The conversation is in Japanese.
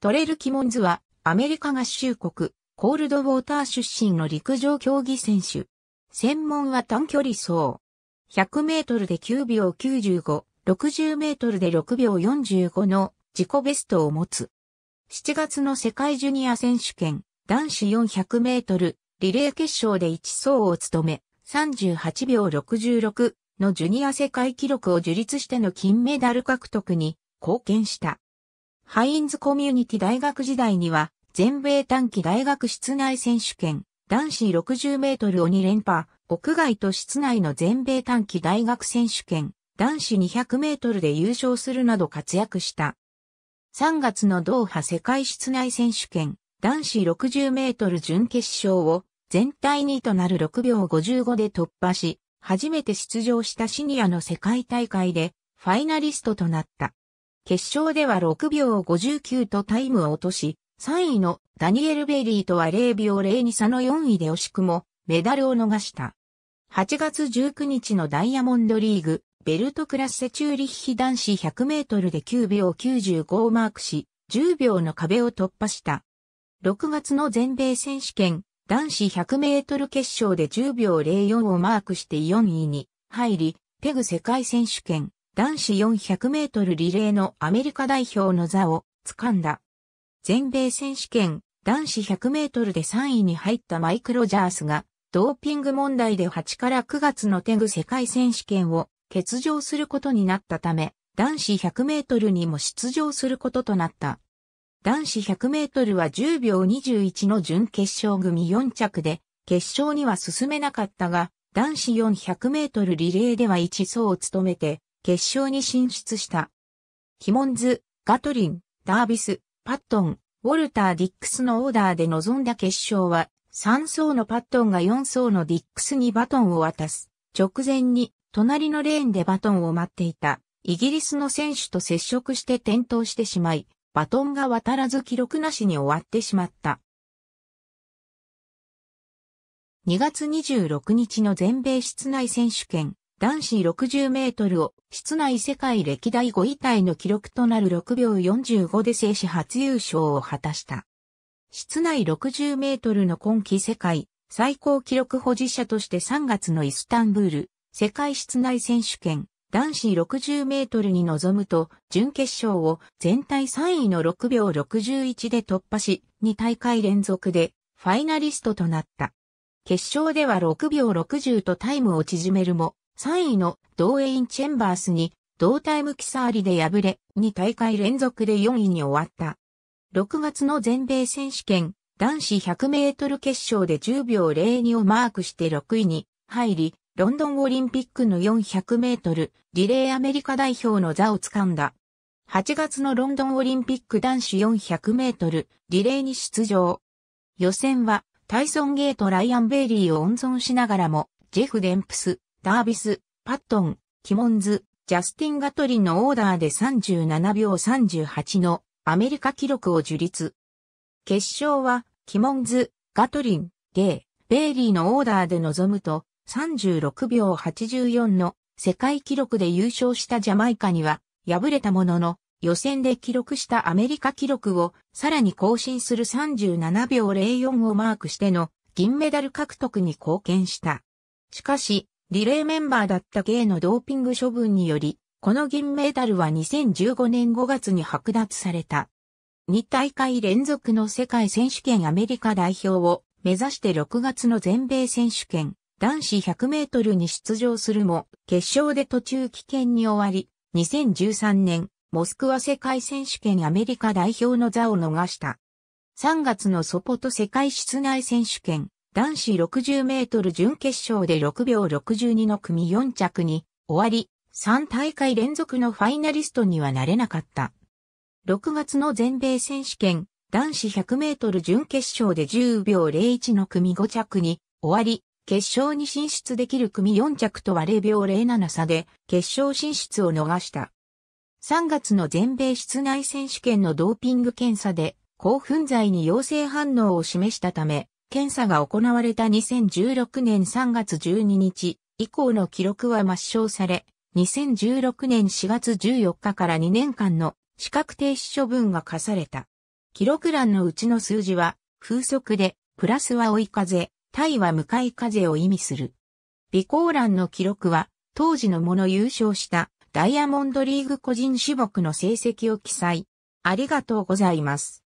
トレル・キモンズは、アメリカ合衆国、コールドウォーター出身の陸上競技選手。専門は短距離走。100メートルで9秒95、60メートルで6秒45の自己ベストを持つ。7月の世界ジュニア選手権、男子400メートル、リレー決勝で1走を務め、38秒66のジュニア世界記録を樹立しての金メダル獲得に貢献した。ハインズコミュニティ大学時代には、全米短期大学室内選手権、男子60メートルを2連覇、屋外と室内の全米短期大学選手権、男子200メートルで優勝するなど活躍した。3月のドーハ世界室内選手権、男子60メートル準決勝を全体2位となる6秒55で突破し、初めて出場したシニアの世界大会でファイナリストとなった。決勝では6秒59とタイムを落とし、3位のダニエル・ベイリーとは0秒02差の4位で惜しくもメダルを逃した。8月19日のダイヤモンドリーグ、ベルトクラッセチューリッヒ男子100メートルで9秒95をマークし、10秒の壁を突破した。6月の全米選手権、男子100メートル決勝で10秒04をマークして4位に入り、ペグ世界選手権、男子400メートルリレーのアメリカ代表の座を掴んだ。全米選手権男子100メートルで3位に入ったマイク・ロジャースが、ドーピング問題で8から9月のテグ世界選手権を欠場することになったため、男子100メートルにも出場することとなった。男子100メートルは10秒21の準決勝組4着で、決勝には進めなかったが、男子400メートルリレーでは1走を務めて、決勝に進出した。ティモンズ、ガトリン、ダービス、パットン、ウォルター・ディックスのオーダーで臨んだ決勝は、3層のパットンが4層のディックスにバトンを渡す。直前に、隣のレーンでバトンを待っていた、イギリスの選手と接触して転倒してしまい、バトンが渡らず記録なしに終わってしまった。2月26日の全米室内選手権、男子60メートルを室内世界歴代5位タイの記録となる6秒45で静止初優勝を果たした。室内60メートルの今季世界最高記録保持者として3月のイスタンブール世界室内選手権男子60メートルに臨むと準決勝を全体3位の6秒61で突破し2大会連続でファイナリストとなった。決勝では6秒60とタイムを縮めるも3位のドーエイン・チェンバースに同タイムキサーリで敗れ、2大会連続で4位に終わった。6月の全米選手権男子100メートル決勝で10秒02をマークして6位に入り、ロンドンオリンピックの400メートルリレーアメリカ代表の座を掴んだ。8月のロンドンオリンピック男子400メートルリレーに出場。予選はタイソン・ゲート・ライアン・ベイリーを温存しながらも、ジェフ・デンプス、ダービス、パットン、キモンズ、ジャスティン・ガトリンのオーダーで37秒38のアメリカ記録を樹立。決勝は、キモンズ、ガトリン、ゲイ、ベイリーのオーダーで臨むと、36秒84の世界記録で優勝したジャマイカには、敗れたものの、予選で記録したアメリカ記録をさらに更新する37秒04をマークしての銀メダル獲得に貢献した。しかし、リレーメンバーだったゲイのドーピング処分により、この銀メダルは2015年5月に剥奪された。2大会連続の世界選手権アメリカ代表を目指して6月の全米選手権男子100メートルに出場するも、決勝で途中棄権に終わり、2013年、モスクワ世界選手権アメリカ代表の座を逃した。3月のソポト世界室内選手権、男子60メートル準決勝で6秒62の組4着に終わり、3大会連続のファイナリストにはなれなかった。6月の全米選手権男子100メートル準決勝で10秒01の組5着に終わり、決勝に進出できる組4着とは0秒07差で決勝進出を逃した。3月の全米室内選手権のドーピング検査で興奮剤に陽性反応を示したため、検査が行われた2016年3月12日以降の記録は抹消され、2016年4月14日から2年間の資格停止処分が課された。記録欄のうちの数字は、風速で、プラスは追い風、対は向かい風を意味する。備考欄の記録は、当時のもの優勝したダイヤモンドリーグ個人種目の成績を記載。ありがとうございます。